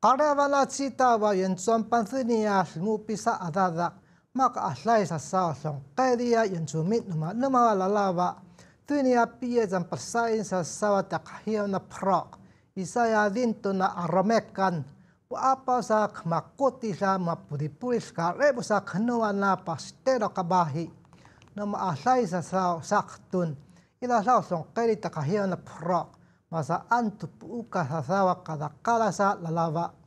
Karyavala cita wa yenchuan ya hlmu pisa adadak maka ahlai sa sao hlong qaidia yenchu mit numa numa la lava tunia piye jam persain sa sawa takhiyo na isa isaya din na aramekan wa apa sa kmakoti sa mapudipulis ka rebu sa knuwa na pastero kabahi nama ahlai sa sao saktun ila sao hlong qaidi takhiyo na masa antupu uka sasawa kada kalasa lalawa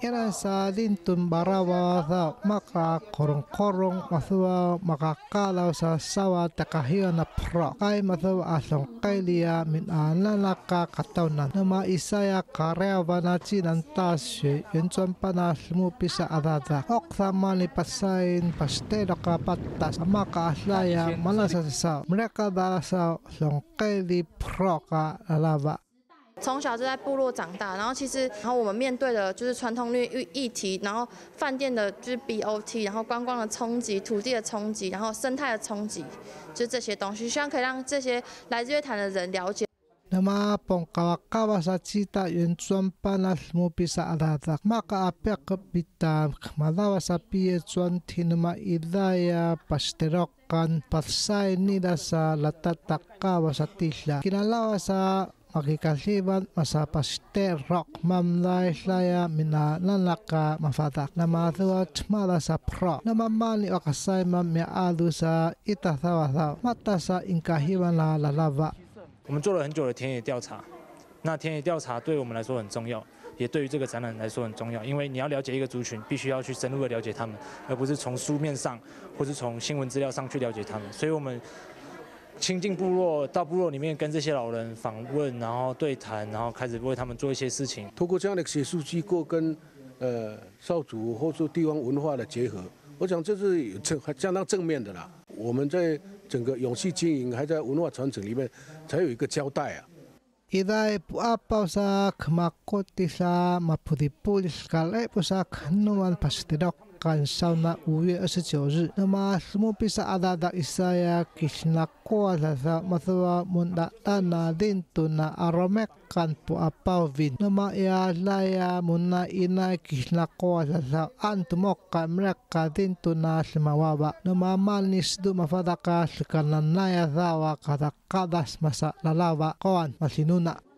ira salin barawa sa maka korong-korong masuwa kalau sa sawa takahiya na pro kai masuwa asong kailia min analaka katawnan nama maisaya karewa na chinantasye yun chompana sumupi sa adada oksa ya sama ni pasain pastela kapatas maka aslaya malasasa mereka dasa songkeli proka alaba 从小就在部落长大，然后其实，然后我们面对的就是传统率律议题，然后饭店的就是 B O T，然后观光的冲击、土地的冲击、然后生态的冲击，就这些东西，希望可以让这些来自乐团的人了解。我们做了很久的田野调查，那田野调查对我们来说很重要，也对于这个展览来说很重要，因为你要了解一个族群，必须要去深入的了解他们，而不是从书面上或是从新闻资料上去了解他们，所以我们。亲近部落，到部落里面跟这些老人访问，然后对谈，然后开始为他们做一些事情。通过这样的学术机构跟呃少主或者地方文化的结合，我想这是正相当正面的啦。我们在整个永续经营，还在文化传承里面，才有一个交代啊。kan sauna uwe asa chauri. Na maa sumo pisa ada da isaya kishna koa da sa matawa munda ta na dintu na aromek kan po apau vin. Na maa ea munda ina kishna koa da sa antumok ka mreka dintu na sima waba. Na maa malnis du mafadaka sikana naya zawa kada kadas masa lalawa koan masinuna.